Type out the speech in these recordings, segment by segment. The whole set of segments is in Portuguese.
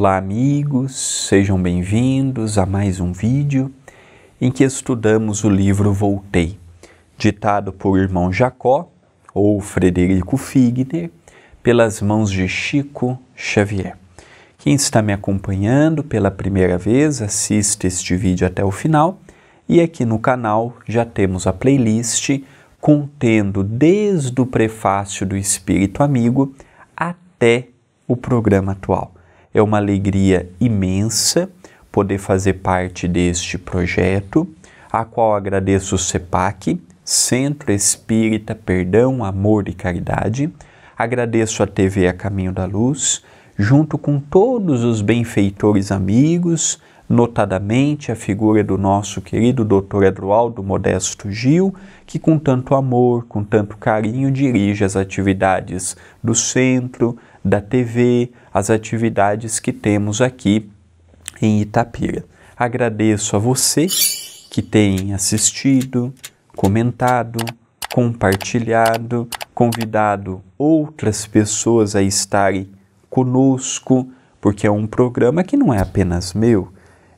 Olá, amigos, sejam bem-vindos a mais um vídeo em que estudamos o livro Voltei, ditado por irmão Jacó ou Frederico Figner, pelas mãos de Chico Xavier. Quem está me acompanhando pela primeira vez, assista este vídeo até o final e aqui no canal já temos a playlist contendo desde o prefácio do Espírito Amigo até o programa atual. É uma alegria imensa poder fazer parte deste projeto, a qual agradeço o CEPAC, Centro Espírita Perdão, Amor e Caridade. Agradeço a TV A Caminho da Luz, junto com todos os benfeitores amigos, notadamente a figura do nosso querido Dr. Eduardo Modesto Gil, que com tanto amor, com tanto carinho dirige as atividades do centro, da TV, as atividades que temos aqui em Itapira. Agradeço a você que tem assistido, comentado, compartilhado, convidado outras pessoas a estarem conosco, porque é um programa que não é apenas meu,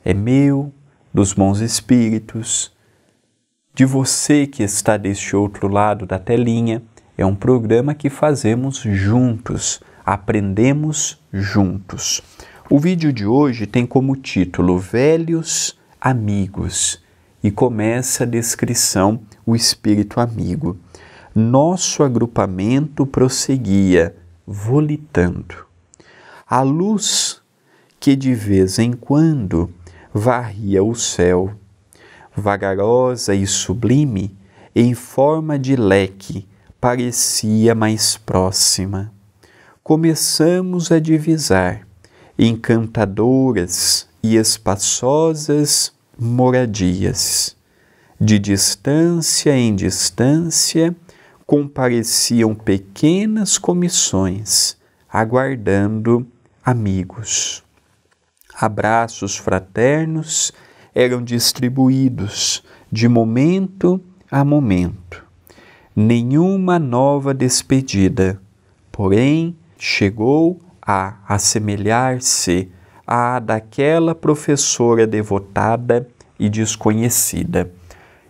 é meu, dos bons espíritos, de você que está deste outro lado da telinha. É um programa que fazemos juntos Aprendemos juntos. O vídeo de hoje tem como título Velhos Amigos e começa a descrição o espírito amigo. Nosso agrupamento prosseguia volitando. A luz que de vez em quando varria o céu, vagarosa e sublime, em forma de leque, parecia mais próxima começamos a divisar encantadoras e espaçosas moradias. De distância em distância compareciam pequenas comissões, aguardando amigos. Abraços fraternos eram distribuídos de momento a momento. Nenhuma nova despedida, porém, chegou a assemelhar-se à daquela professora devotada e desconhecida.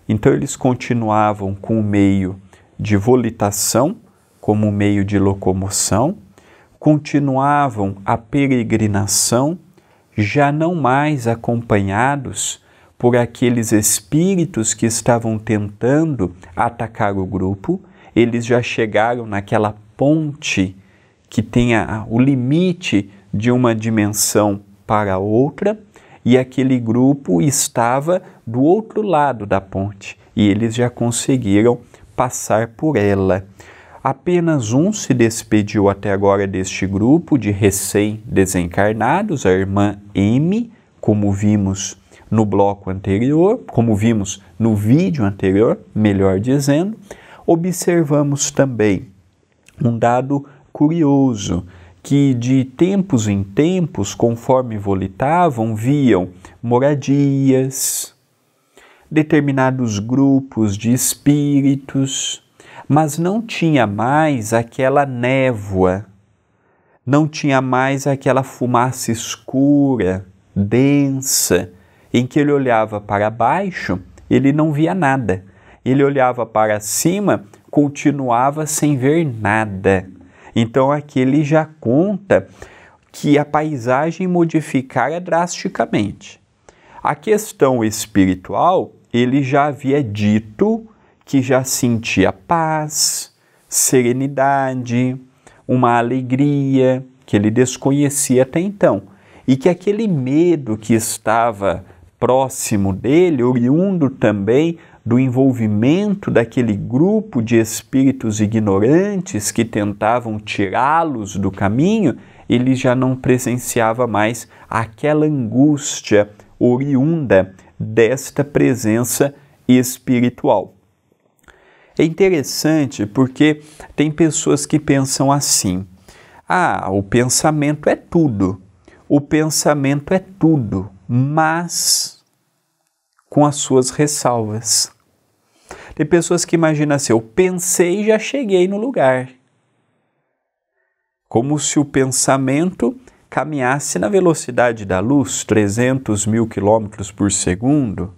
Então eles continuavam com o meio de volitação como meio de locomoção, continuavam a peregrinação, já não mais acompanhados por aqueles espíritos que estavam tentando atacar o grupo, eles já chegaram naquela ponte que tenha o limite de uma dimensão para outra, e aquele grupo estava do outro lado da ponte e eles já conseguiram passar por ela. Apenas um se despediu até agora deste grupo de recém-desencarnados, a irmã M, como vimos no bloco anterior, como vimos no vídeo anterior, melhor dizendo. Observamos também um dado curioso que de tempos em tempos, conforme volitavam, viam moradias, determinados grupos de espíritos, mas não tinha mais aquela névoa, não tinha mais aquela fumaça escura, densa, em que ele olhava para baixo, ele não via nada. Ele olhava para cima, continuava sem ver nada. Então aqui ele já conta que a paisagem modificara drasticamente. A questão espiritual, ele já havia dito que já sentia paz, serenidade, uma alegria que ele desconhecia até então, e que aquele medo que estava próximo dele, oriundo também do envolvimento daquele grupo de espíritos ignorantes que tentavam tirá-los do caminho, ele já não presenciava mais aquela angústia oriunda desta presença espiritual. É interessante porque tem pessoas que pensam assim: ah, o pensamento é tudo, o pensamento é tudo, mas com as suas ressalvas. Tem pessoas que imaginam assim: eu pensei e já cheguei no lugar. Como se o pensamento caminhasse na velocidade da luz, 300 mil quilômetros por segundo.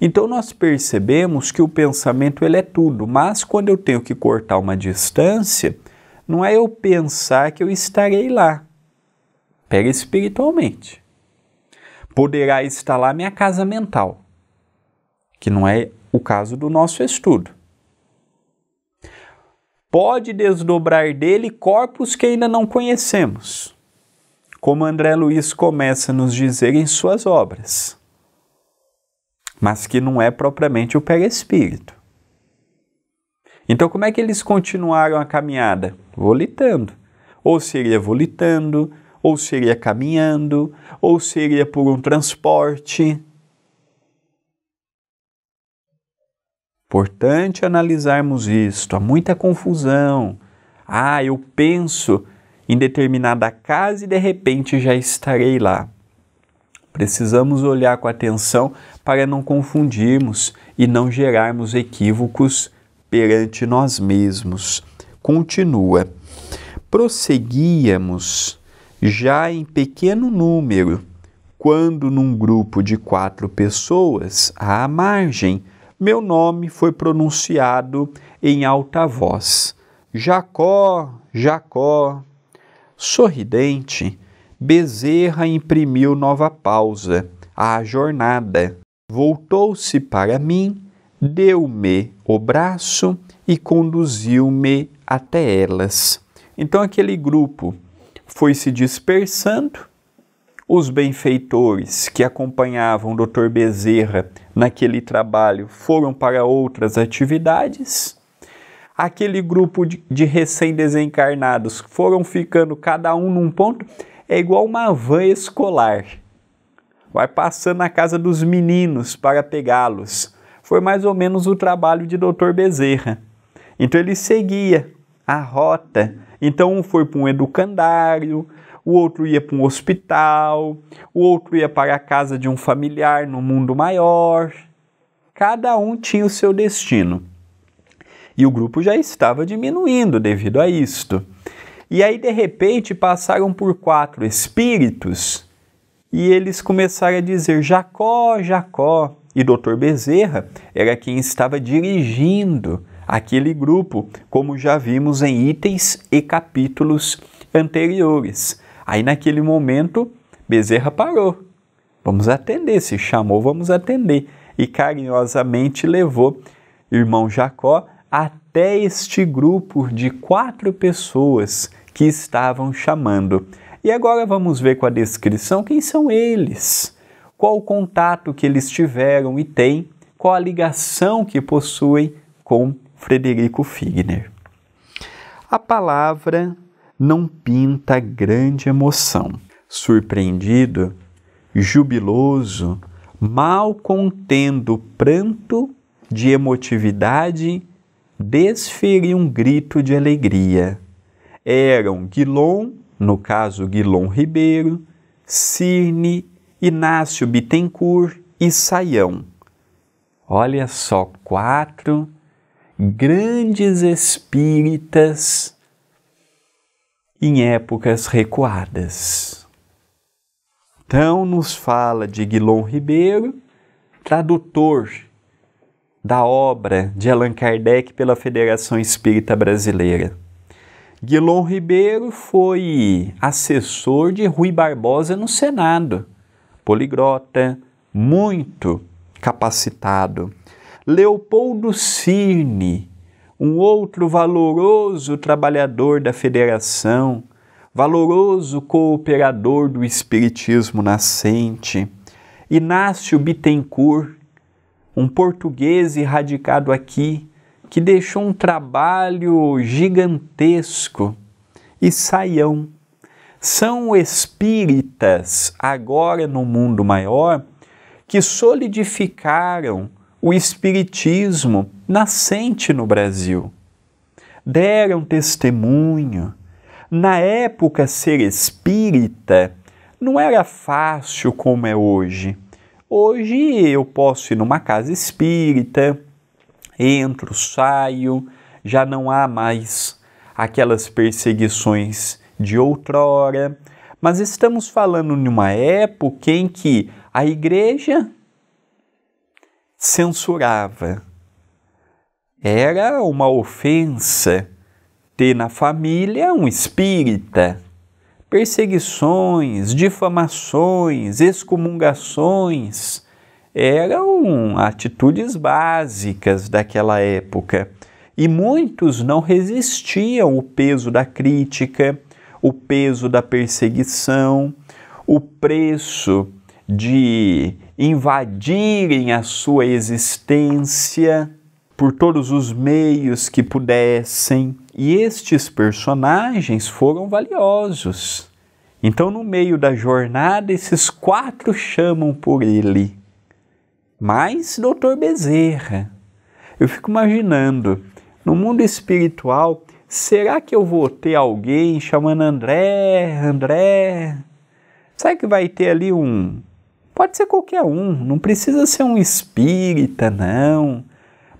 Então nós percebemos que o pensamento ele é tudo, mas quando eu tenho que cortar uma distância, não é eu pensar que eu estarei lá. Pega espiritualmente. Poderá estar lá minha casa mental que não é o caso do nosso estudo. Pode desdobrar dele corpos que ainda não conhecemos, como André Luiz começa a nos dizer em suas obras, mas que não é propriamente o perespírito. Então, como é que eles continuaram a caminhada? Volitando. Ou seria volitando, ou seria caminhando, ou seria por um transporte. Importante analisarmos isto. Há muita confusão. Ah, eu penso em determinada casa e de repente já estarei lá. Precisamos olhar com atenção para não confundirmos e não gerarmos equívocos perante nós mesmos. Continua. Prosseguíamos já em pequeno número, quando num grupo de quatro pessoas, à margem, meu nome foi pronunciado em alta voz. Jacó, Jacó. Sorridente, Bezerra imprimiu nova pausa à jornada. Voltou-se para mim, deu-me o braço e conduziu-me até elas. Então aquele grupo foi se dispersando os benfeitores que acompanhavam o Dr. Bezerra naquele trabalho foram para outras atividades. Aquele grupo de, de recém-desencarnados foram ficando cada um num ponto, é igual uma van escolar. Vai passando na casa dos meninos para pegá-los. Foi mais ou menos o trabalho de Dr. Bezerra. Então ele seguia a rota. Então um foi para um educandário, o outro ia para um hospital, o outro ia para a casa de um familiar no mundo maior. Cada um tinha o seu destino. E o grupo já estava diminuindo devido a isto. E aí, de repente, passaram por quatro espíritos e eles começaram a dizer: Jacó, Jacó. E Dr. Bezerra era quem estava dirigindo aquele grupo, como já vimos em itens e capítulos anteriores. Aí naquele momento, Bezerra parou. Vamos atender, se chamou, vamos atender. E carinhosamente levou irmão Jacó até este grupo de quatro pessoas que estavam chamando. E agora vamos ver com a descrição quem são eles, qual o contato que eles tiveram e têm, qual a ligação que possuem com Frederico Figner. A palavra não pinta grande emoção. Surpreendido, jubiloso, mal contendo pranto de emotividade, desferi um grito de alegria. Eram Guilom, no caso Guilom Ribeiro, Cirne, Inácio Bittencourt e Saião. Olha só, quatro grandes espíritas em épocas recuadas. Então, nos fala de Guilom Ribeiro, tradutor da obra de Allan Kardec pela Federação Espírita Brasileira. Guilom Ribeiro foi assessor de Rui Barbosa no Senado, poligrota, muito capacitado. Leopoldo Cirne, um outro valoroso trabalhador da federação, valoroso cooperador do espiritismo nascente, Inácio Bittencourt, um português radicado aqui, que deixou um trabalho gigantesco, e Saião. São espíritas, agora no mundo maior, que solidificaram o espiritismo nascente no Brasil. Deram testemunho. Na época, ser espírita não era fácil como é hoje. Hoje eu posso ir numa casa espírita, entro, saio, já não há mais aquelas perseguições de outrora, mas estamos falando de uma época em que a igreja censurava, era uma ofensa ter na família um espírita. Perseguições, difamações, excomungações eram atitudes básicas daquela época. E muitos não resistiam ao peso da crítica, o peso da perseguição, o preço de invadirem a sua existência por todos os meios que pudessem, e estes personagens foram valiosos. Então, no meio da jornada, esses quatro chamam por ele. Mas, doutor Bezerra, eu fico imaginando, no mundo espiritual, será que eu vou ter alguém chamando André, André? Será que vai ter ali um? Pode ser qualquer um, não precisa ser um espírita, não.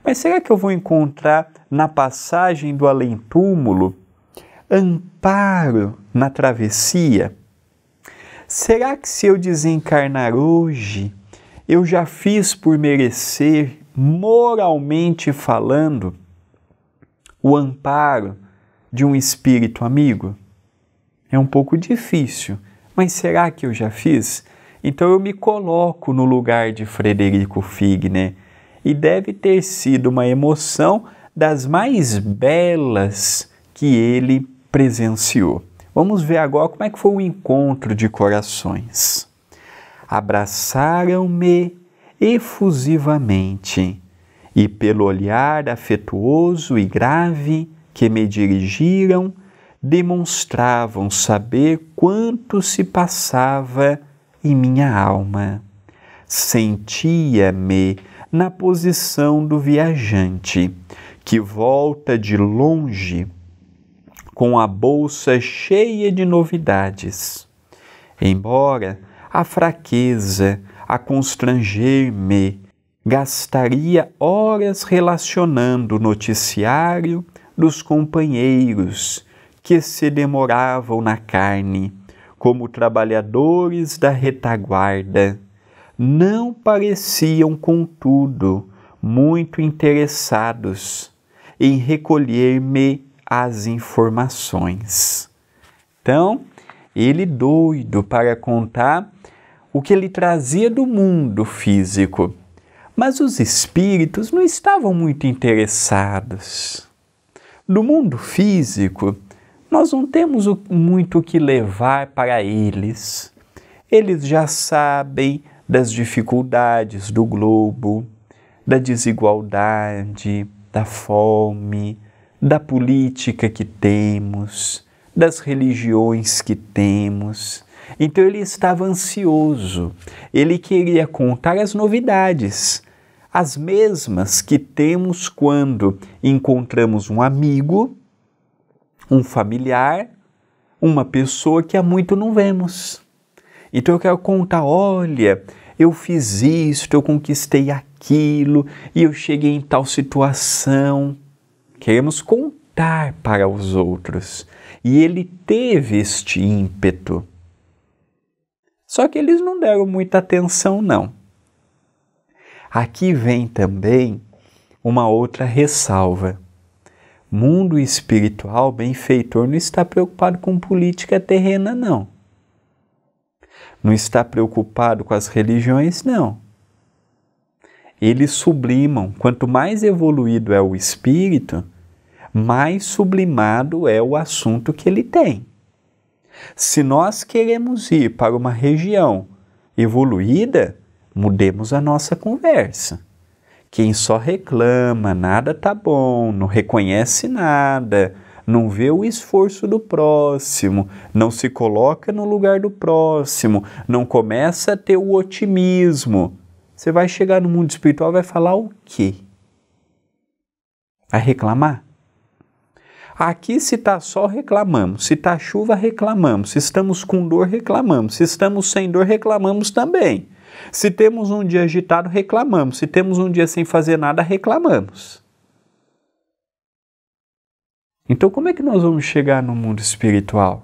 Mas será que eu vou encontrar na passagem do além-túmulo amparo na travessia? Será que se eu desencarnar hoje, eu já fiz por merecer, moralmente falando, o amparo de um espírito amigo? É um pouco difícil, mas será que eu já fiz? Então eu me coloco no lugar de Frederico Figner e deve ter sido uma emoção das mais belas que ele presenciou. Vamos ver agora como é que foi o encontro de corações. Abraçaram-me efusivamente e pelo olhar afetuoso e grave que me dirigiram, demonstravam saber quanto se passava em minha alma. Sentia-me na posição do viajante, que volta de longe com a bolsa cheia de novidades. Embora a fraqueza a constranger-me, gastaria horas relacionando o noticiário dos companheiros que se demoravam na carne, como trabalhadores da retaguarda não pareciam, contudo, muito interessados em recolher-me as informações. Então, ele doido para contar o que ele trazia do mundo físico, mas os espíritos não estavam muito interessados. Do mundo físico, nós não temos muito o que levar para eles. Eles já sabem, das dificuldades do globo, da desigualdade, da fome, da política que temos, das religiões que temos. Então ele estava ansioso, ele queria contar as novidades, as mesmas que temos quando encontramos um amigo, um familiar, uma pessoa que há muito não vemos. Então eu quero contar: olha, eu fiz isto, eu conquistei aquilo e eu cheguei em tal situação. Queremos contar para os outros. E ele teve este ímpeto. Só que eles não deram muita atenção, não. Aqui vem também uma outra ressalva. Mundo espiritual, benfeitor, não está preocupado com política terrena, não não está preocupado com as religiões, não. Eles sublimam. Quanto mais evoluído é o espírito, mais sublimado é o assunto que ele tem. Se nós queremos ir para uma região evoluída, mudemos a nossa conversa. Quem só reclama, nada tá bom, não reconhece nada, não vê o esforço do próximo, não se coloca no lugar do próximo, não começa a ter o otimismo. Você vai chegar no mundo espiritual vai falar o quê? Vai reclamar? Aqui, se está sol, reclamamos. Se está chuva, reclamamos. Se estamos com dor, reclamamos. Se estamos sem dor, reclamamos também. Se temos um dia agitado, reclamamos. Se temos um dia sem fazer nada, reclamamos. Então, como é que nós vamos chegar no mundo espiritual?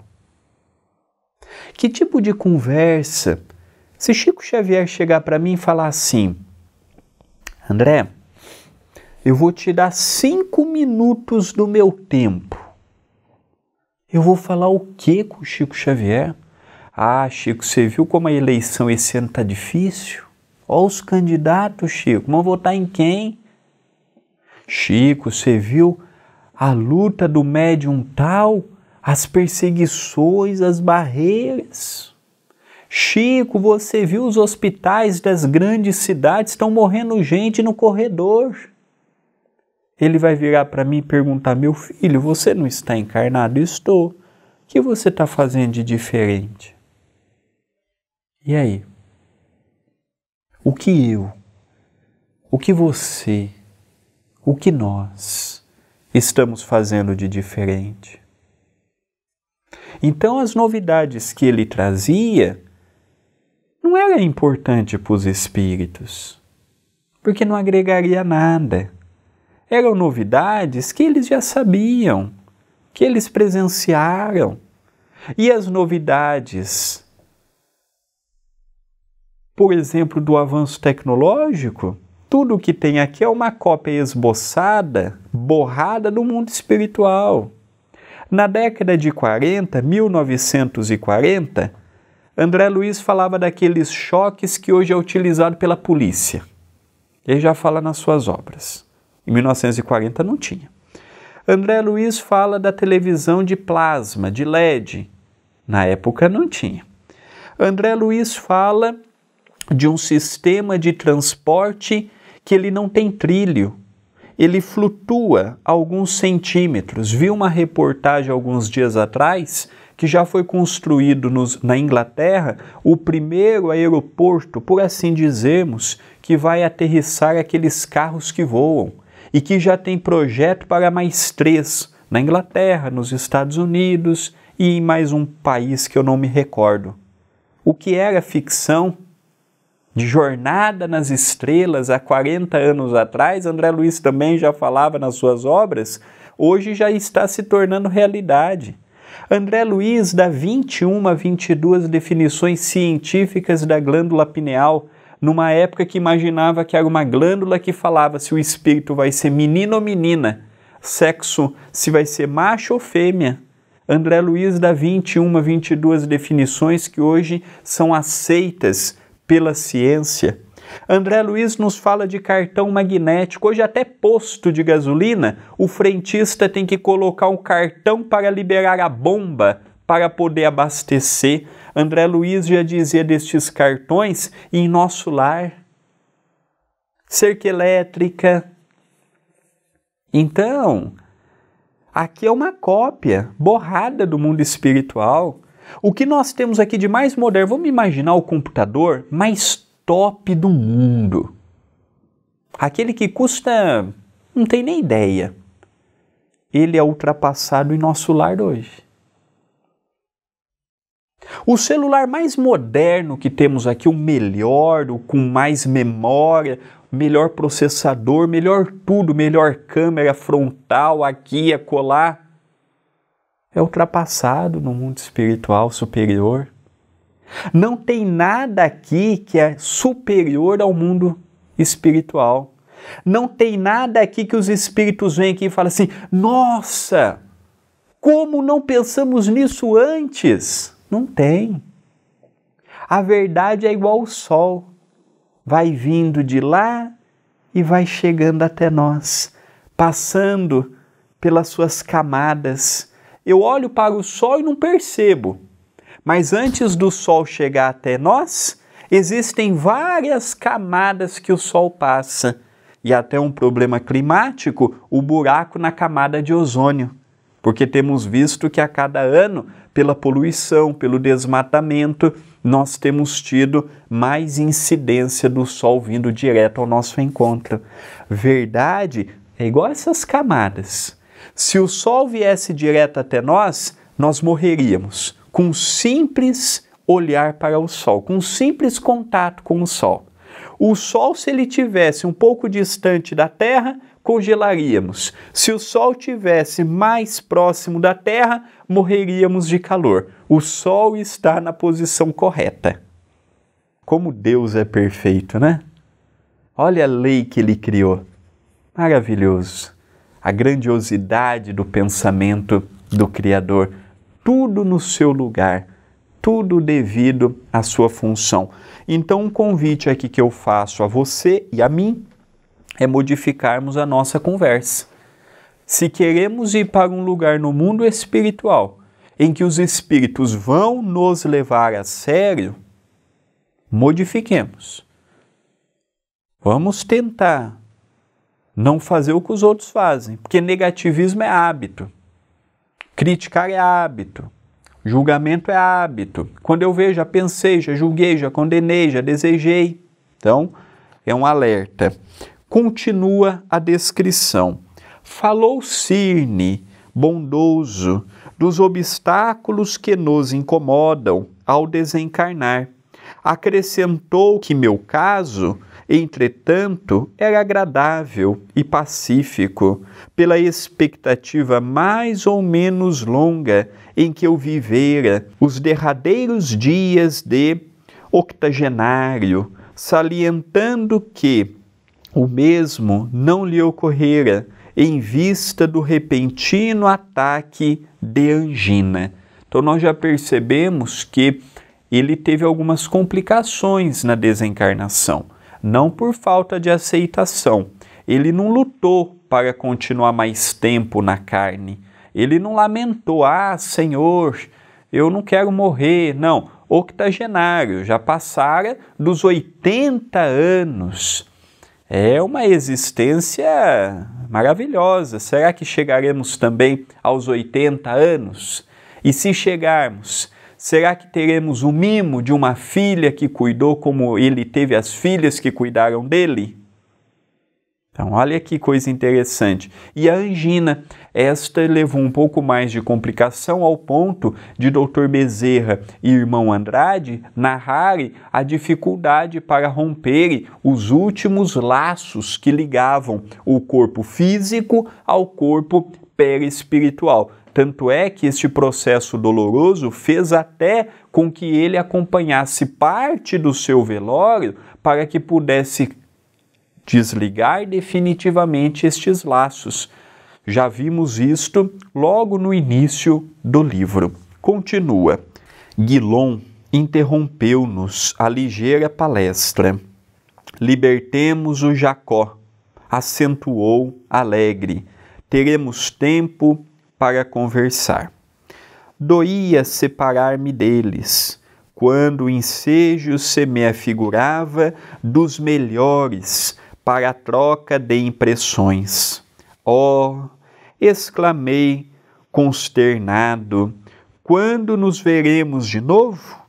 Que tipo de conversa? Se Chico Xavier chegar para mim e falar assim, André, eu vou te dar cinco minutos do meu tempo. Eu vou falar o que com o Chico Xavier? Ah, Chico, você viu como a eleição esse ano está difícil? Olha os candidatos, Chico. Vão votar em quem? Chico, você viu a luta do médium tal, as perseguições, as barreiras. Chico, você viu os hospitais das grandes cidades estão morrendo gente no corredor. Ele vai virar para mim e perguntar: meu filho, você não está encarnado? Estou. O que você está fazendo de diferente? E aí? O que eu? O que você? O que nós? estamos fazendo de diferente? Então, as novidades que ele trazia não era importante para os espíritos, porque não agregaria nada. Eram novidades que eles já sabiam, que eles presenciaram. E as novidades, por exemplo, do avanço tecnológico, tudo que tem aqui é uma cópia esboçada, borrada do mundo espiritual. Na década de 40, 1940, André Luiz falava daqueles choques que hoje é utilizado pela polícia. Ele já fala nas suas obras. Em 1940 não tinha. André Luiz fala da televisão de plasma, de LED. Na época não tinha. André Luiz fala de um sistema de transporte que ele não tem trilho, ele flutua alguns centímetros. Vi uma reportagem alguns dias atrás que já foi construído nos, na Inglaterra o primeiro aeroporto, por assim dizermos, que vai aterrissar aqueles carros que voam e que já tem projeto para mais três na Inglaterra, nos Estados Unidos e em mais um país que eu não me recordo. O que era ficção de Jornada nas Estrelas há 40 anos atrás, André Luiz também já falava nas suas obras, hoje já está se tornando realidade. André Luiz dá 21 a 22 definições científicas da glândula pineal, numa época que imaginava que era uma glândula que falava se o espírito vai ser menino ou menina, sexo se vai ser macho ou fêmea. André Luiz dá 21 a 22 definições que hoje são aceitas pela ciência. André Luiz nos fala de cartão magnético. Hoje, até posto de gasolina, o frentista tem que colocar um cartão para liberar a bomba para poder abastecer. André Luiz já dizia destes cartões em nosso lar. Cerca elétrica. Então, aqui é uma cópia borrada do mundo espiritual. O que nós temos aqui de mais moderno? Vamos imaginar o computador mais top do mundo. Aquele que custa. não tem nem ideia. Ele é ultrapassado em nosso lar hoje. O celular mais moderno que temos aqui, o melhor, o com mais memória, melhor processador, melhor tudo, melhor câmera frontal aqui, a colar é ultrapassado no mundo espiritual superior. Não tem nada aqui que é superior ao mundo espiritual. Não tem nada aqui que os espíritos vêm aqui e falam assim: nossa, como não pensamos nisso antes? Não tem. A verdade é igual o sol, vai vindo de lá e vai chegando até nós, passando pelas suas camadas eu olho para o sol e não percebo. Mas antes do sol chegar até nós, existem várias camadas que o sol passa. E até um problema climático, o buraco na camada de ozônio. Porque temos visto que a cada ano, pela poluição, pelo desmatamento, nós temos tido mais incidência do sol vindo direto ao nosso encontro. Verdade é igual essas camadas. Se o Sol viesse direto até nós, nós morreríamos com um simples olhar para o Sol, com um simples contato com o Sol. O Sol, se ele tivesse um pouco distante da Terra, congelaríamos. Se o Sol tivesse mais próximo da Terra, morreríamos de calor. O Sol está na posição correta. Como Deus é perfeito, né? Olha a lei que ele criou. Maravilhoso a grandiosidade do pensamento do Criador, tudo no seu lugar, tudo devido à sua função. Então, um convite aqui que eu faço a você e a mim é modificarmos a nossa conversa. Se queremos ir para um lugar no mundo espiritual em que os espíritos vão nos levar a sério, modifiquemos. Vamos tentar não fazer o que os outros fazem, porque negativismo é hábito. Criticar é hábito. Julgamento é hábito. Quando eu vejo, já pensei, já julguei, já condenei, já desejei. Então, é um alerta. Continua a descrição. Falou Cirne, bondoso, dos obstáculos que nos incomodam ao desencarnar. Acrescentou que meu caso Entretanto, era agradável e pacífico, pela expectativa mais ou menos longa em que eu vivera os derradeiros dias de octogenário, salientando que o mesmo não lhe ocorrera em vista do repentino ataque de angina. Então, nós já percebemos que ele teve algumas complicações na desencarnação não por falta de aceitação. Ele não lutou para continuar mais tempo na carne. Ele não lamentou, ah, Senhor, eu não quero morrer. Não, octogenário, já passara dos 80 anos. É uma existência maravilhosa. Será que chegaremos também aos 80 anos? E se chegarmos, Será que teremos o mimo de uma filha que cuidou como ele teve as filhas que cuidaram dele? Então, olha que coisa interessante. E a angina, esta levou um pouco mais de complicação ao ponto de Dr. Bezerra e irmão Andrade narrarem a dificuldade para romperem os últimos laços que ligavam o corpo físico ao corpo perespiritual. Tanto é que este processo doloroso fez até com que ele acompanhasse parte do seu velório para que pudesse desligar definitivamente estes laços. Já vimos isto logo no início do livro. Continua. Guilon interrompeu-nos a ligeira palestra. Libertemos o Jacó, acentuou alegre. Teremos tempo para conversar. Doía separar-me deles, quando o ensejo se me afigurava dos melhores para a troca de impressões. Oh! exclamei consternado, quando nos veremos de novo?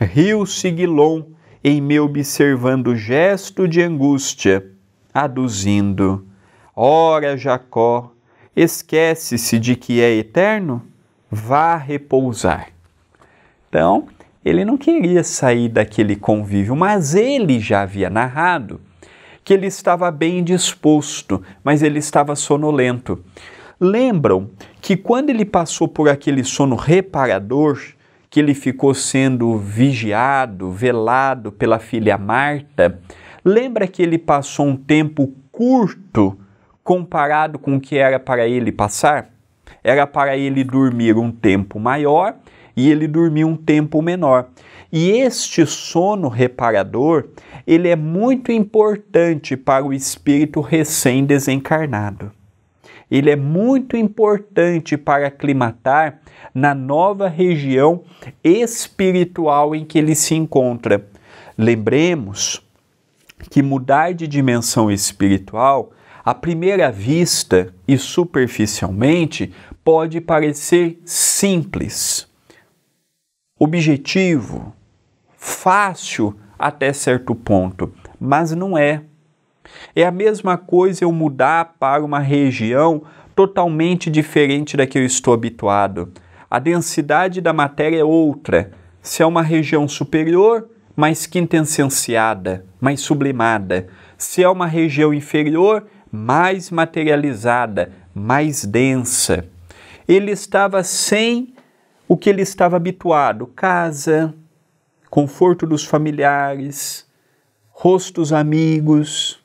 Riu-se Guilom em me observando gesto de angústia, aduzindo: Ora, Jacó, esquece-se de que é eterno, vá repousar. Então, ele não queria sair daquele convívio, mas ele já havia narrado que ele estava bem disposto, mas ele estava sonolento. Lembram que quando ele passou por aquele sono reparador, que ele ficou sendo vigiado, velado pela filha Marta, lembra que ele passou um tempo curto comparado com o que era para ele passar? Era para ele dormir um tempo maior e ele dormir um tempo menor. E este sono reparador, ele é muito importante para o espírito recém-desencarnado. Ele é muito importante para aclimatar na nova região espiritual em que ele se encontra. Lembremos que mudar de dimensão espiritual à primeira vista e superficialmente, pode parecer simples, objetivo, fácil até certo ponto, mas não é. É a mesma coisa eu mudar para uma região totalmente diferente da que eu estou habituado. A densidade da matéria é outra. Se é uma região superior, mais quintessenciada, mais sublimada. Se é uma região inferior, mais materializada, mais densa. Ele estava sem o que ele estava habituado: casa, conforto dos familiares, rostos amigos.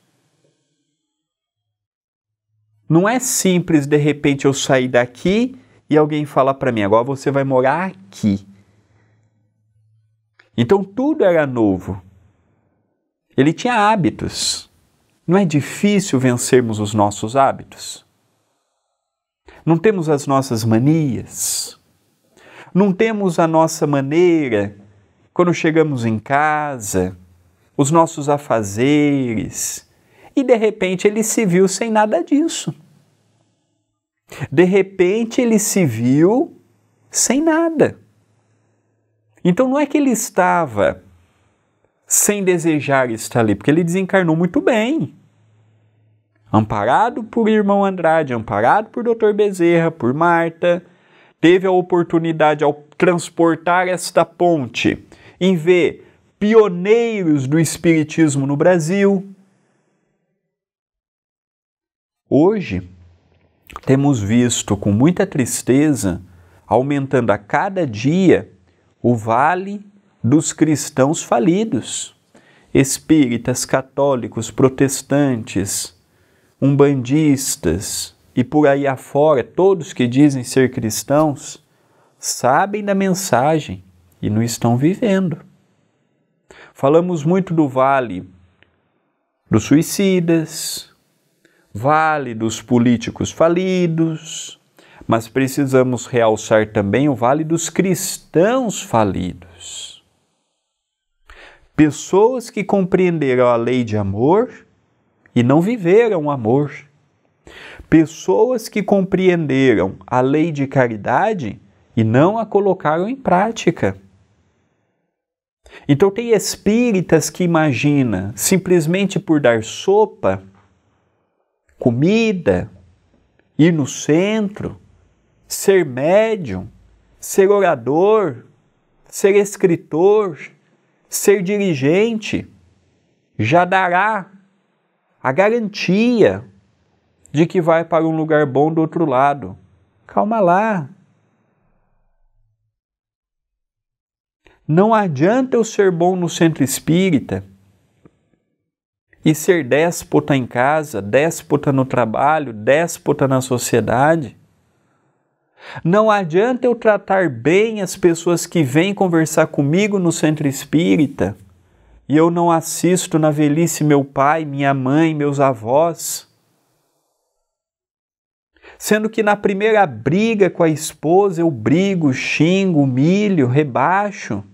Não é simples de repente eu sair daqui e alguém falar para mim: agora você vai morar aqui. Então tudo era novo. Ele tinha hábitos. Não é difícil vencermos os nossos hábitos? Não temos as nossas manias? Não temos a nossa maneira quando chegamos em casa, os nossos afazeres? E de repente ele se viu sem nada disso. De repente ele se viu sem nada. Então não é que ele estava sem desejar estar ali, porque ele desencarnou muito bem. Amparado por irmão Andrade, amparado por Dr. Bezerra, por Marta, teve a oportunidade ao transportar esta ponte em ver pioneiros do espiritismo no Brasil. Hoje temos visto com muita tristeza aumentando a cada dia o vale dos cristãos falidos, espíritas, católicos, protestantes, umbandistas e por aí afora, todos que dizem ser cristãos sabem da mensagem e não estão vivendo. Falamos muito do vale dos suicidas, vale dos políticos falidos, mas precisamos realçar também o vale dos cristãos falidos. Pessoas que compreenderam a lei de amor e não viveram o amor. Pessoas que compreenderam a lei de caridade e não a colocaram em prática. Então tem espíritas que imagina simplesmente por dar sopa, comida, ir no centro, ser médium, ser orador, ser escritor, ser dirigente já dará a garantia de que vai para um lugar bom do outro lado. Calma lá. Não adianta eu ser bom no centro espírita e ser déspota em casa, déspota no trabalho, déspota na sociedade não adianta eu tratar bem as pessoas que vêm conversar comigo no centro espírita e eu não assisto na velhice meu pai, minha mãe, meus avós. Sendo que na primeira briga com a esposa eu brigo, xingo, humilho, rebaixo.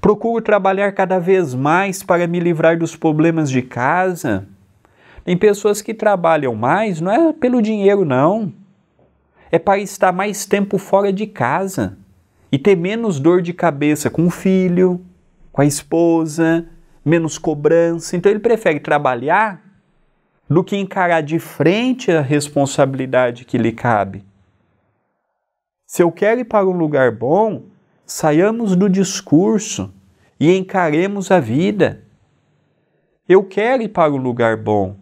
Procuro trabalhar cada vez mais para me livrar dos problemas de casa tem pessoas que trabalham mais, não é pelo dinheiro, não. É para estar mais tempo fora de casa e ter menos dor de cabeça com o filho, com a esposa, menos cobrança. Então ele prefere trabalhar do que encarar de frente a responsabilidade que lhe cabe. Se eu quero ir para um lugar bom, saiamos do discurso e encaremos a vida. Eu quero ir para um lugar bom,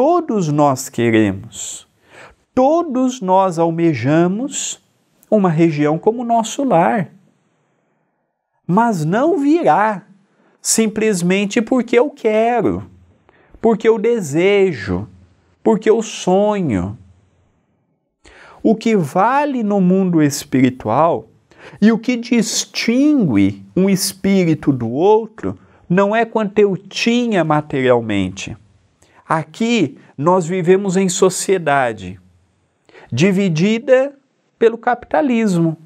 Todos nós queremos, todos nós almejamos uma região como o nosso lar. Mas não virá simplesmente porque eu quero, porque eu desejo, porque eu sonho. O que vale no mundo espiritual e o que distingue um espírito do outro não é quanto eu tinha materialmente Aqui nós vivemos em sociedade dividida pelo capitalismo.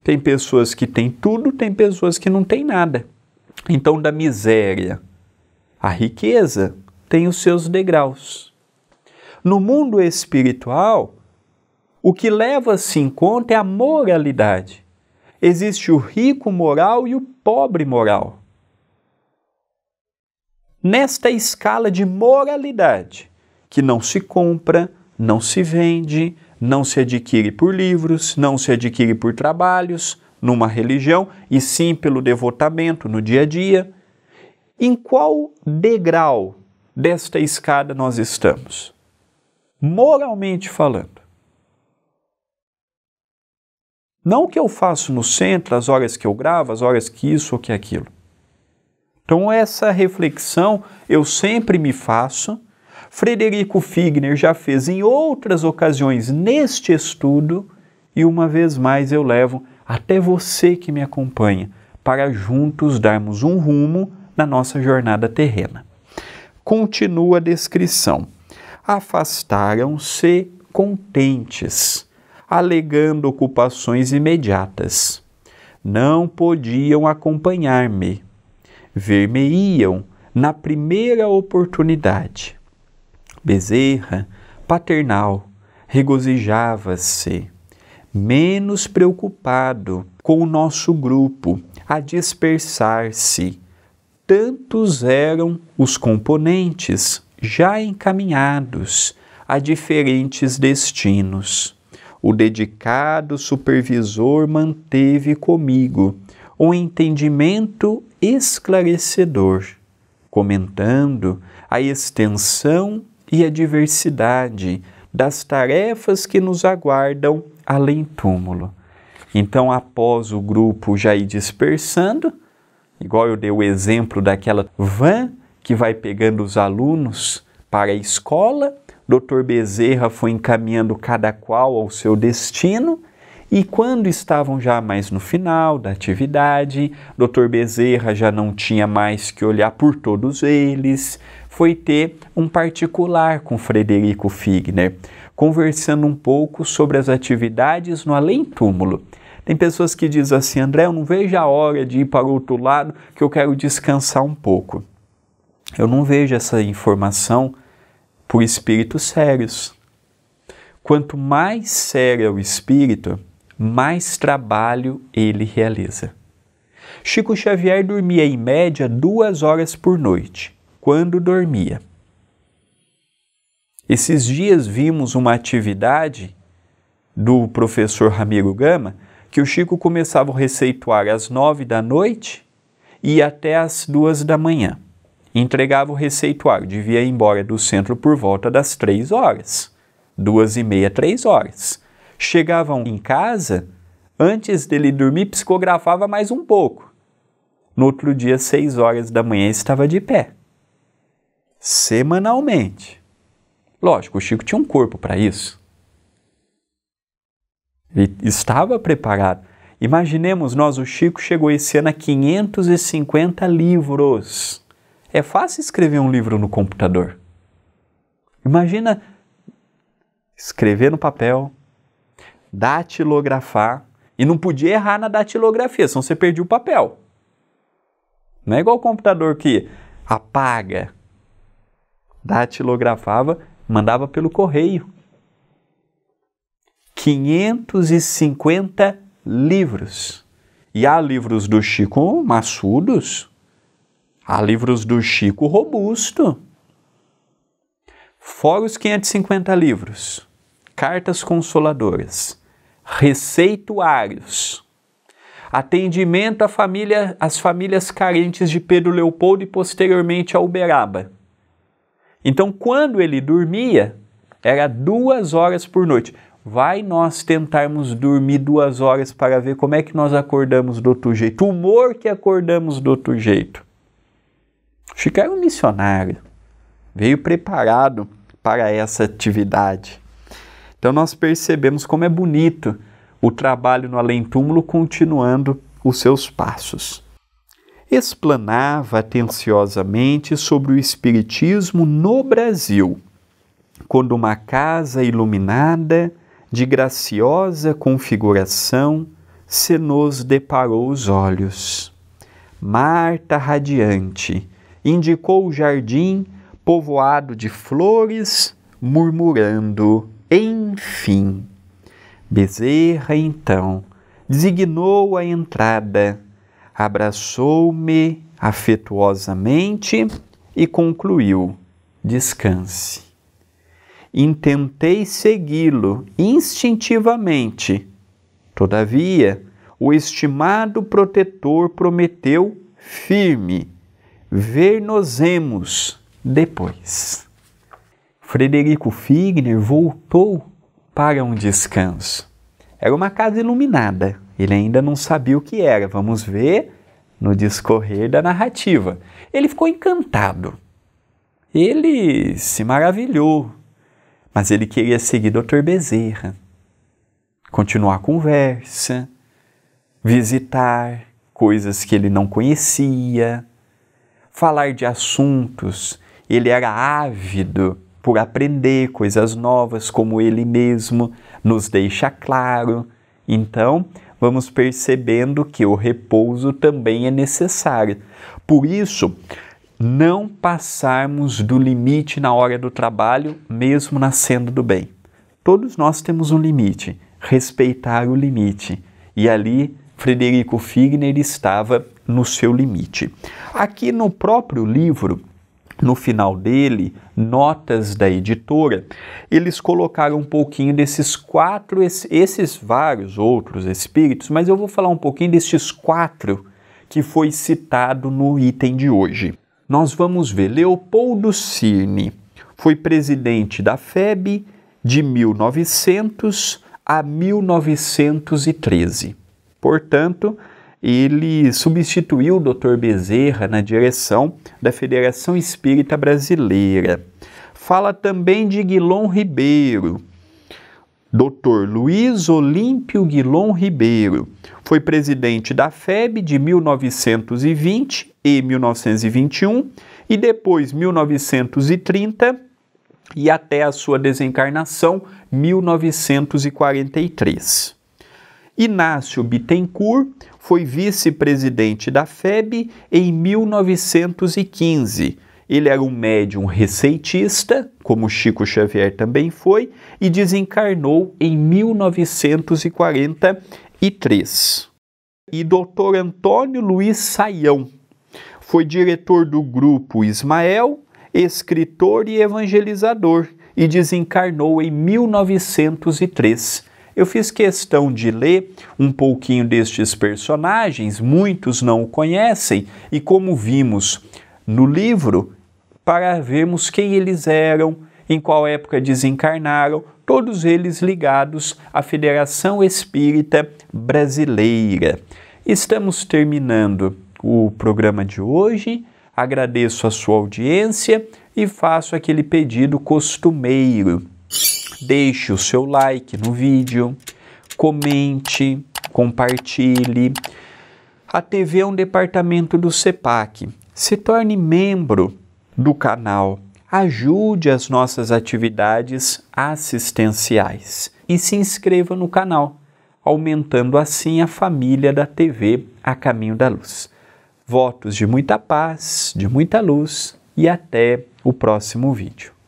Tem pessoas que têm tudo, tem pessoas que não têm nada. Então, da miséria à riqueza, tem os seus degraus. No mundo espiritual, o que leva-se em conta é a moralidade. Existe o rico moral e o pobre moral nesta escala de moralidade que não se compra, não se vende, não se adquire por livros, não se adquire por trabalhos numa religião, e sim pelo devotamento no dia a dia. Em qual degrau desta escada nós estamos? Moralmente falando. Não o que eu faço no centro, as horas que eu gravo, as horas que isso ou que aquilo. Então, essa reflexão eu sempre me faço. Frederico Figner já fez em outras ocasiões neste estudo, e uma vez mais eu levo até você que me acompanha, para juntos darmos um rumo na nossa jornada terrena. Continua a descrição. Afastaram-se contentes, alegando ocupações imediatas. Não podiam acompanhar-me vermeiam na primeira oportunidade. Bezerra, paternal, regozijava-se, menos preocupado com o nosso grupo a dispersar-se. Tantos eram os componentes já encaminhados a diferentes destinos. O dedicado supervisor manteve comigo um entendimento esclarecedor, comentando a extensão e a diversidade das tarefas que nos aguardam além túmulo. Então, após o grupo já ir dispersando, igual eu dei o exemplo daquela van que vai pegando os alunos para a escola, Dr. Bezerra foi encaminhando cada qual ao seu destino e quando estavam já mais no final da atividade, Dr. Bezerra já não tinha mais que olhar por todos eles, foi ter um particular com Frederico Figner, conversando um pouco sobre as atividades no além-túmulo. Tem pessoas que dizem assim, André, eu não vejo a hora de ir para o outro lado, que eu quero descansar um pouco. Eu não vejo essa informação por espíritos sérios. Quanto mais sério é o espírito, mais trabalho ele realiza. Chico Xavier dormia em média duas horas por noite, quando dormia. Esses dias vimos uma atividade do professor Ramiro Gama que o Chico começava o receituário às nove da noite e até às duas da manhã. Entregava o receituário, devia ir embora do centro por volta das três horas, duas e meia, três horas. Chegavam em casa, antes dele dormir, psicografava mais um pouco. No outro dia, seis horas da manhã, estava de pé. Semanalmente. Lógico, o Chico tinha um corpo para isso. Ele estava preparado. Imaginemos nós, o Chico chegou esse ano a 550 livros. É fácil escrever um livro no computador. Imagina escrever no papel, datilografar e não podia errar na datilografia, senão você perdia o papel. Não é igual o computador que apaga. Datilografava, mandava pelo correio. 550 livros. E há livros do Chico maçudos, há livros do Chico robusto. Fora os 550 livros, cartas consoladoras, receituários, atendimento à família, às famílias carentes de Pedro Leopoldo e posteriormente a Uberaba. Então, quando ele dormia, era duas horas por noite. Vai nós tentarmos dormir duas horas para ver como é que nós acordamos do outro jeito, o humor que acordamos do outro jeito. Chico era um missionário, veio preparado para essa atividade. Então nós percebemos como é bonito o trabalho no além-túmulo continuando os seus passos. Explanava atenciosamente sobre o Espiritismo no Brasil, quando uma casa iluminada, de graciosa configuração, se nos deparou os olhos. Marta radiante indicou o jardim povoado de flores, murmurando enfim, Bezerra então designou a entrada, abraçou-me afetuosamente e concluiu: Descanse. Intentei segui-lo instintivamente. Todavia, o estimado protetor prometeu firme: ver-nos-emos depois. Frederico Figner voltou para um descanso. Era uma casa iluminada, ele ainda não sabia o que era, vamos ver no discorrer da narrativa. Ele ficou encantado, ele se maravilhou, mas ele queria seguir Dr. Bezerra, continuar a conversa, visitar coisas que ele não conhecia, falar de assuntos. Ele era ávido por aprender coisas novas, como ele mesmo nos deixa claro. Então, vamos percebendo que o repouso também é necessário. Por isso, não passarmos do limite na hora do trabalho, mesmo nascendo do bem. Todos nós temos um limite, respeitar o limite. E ali, Frederico Figner estava no seu limite. Aqui no próprio livro, no final dele, notas da editora, eles colocaram um pouquinho desses quatro, esses vários outros espíritos, mas eu vou falar um pouquinho destes quatro que foi citado no item de hoje. Nós vamos ver Leopoldo Cirne, foi presidente da FEB de 1900 a 1913. Portanto, ele substituiu o Dr. Bezerra na direção da Federação Espírita Brasileira. Fala também de Guilom Ribeiro. Dr. Luiz Olímpio Guilom Ribeiro foi presidente da FEB de 1920 e 1921 e depois 1930 e até a sua desencarnação 1943. Inácio Bittencourt foi vice-presidente da FEB em 1915. Ele era um médium receitista, como Chico Xavier também foi, e desencarnou em 1943. E Dr. Antônio Luiz Saião foi diretor do grupo Ismael, escritor e evangelizador, e desencarnou em 1903 eu fiz questão de ler um pouquinho destes personagens, muitos não o conhecem, e como vimos no livro, para vermos quem eles eram, em qual época desencarnaram, todos eles ligados à Federação Espírita Brasileira. Estamos terminando o programa de hoje. Agradeço a sua audiência e faço aquele pedido costumeiro deixe o seu like no vídeo, comente, compartilhe. A TV é um departamento do CEPAC. Se torne membro do canal. Ajude as nossas atividades assistenciais e se inscreva no canal, aumentando assim a família da TV a caminho da luz. Votos de muita paz, de muita luz e até o próximo vídeo.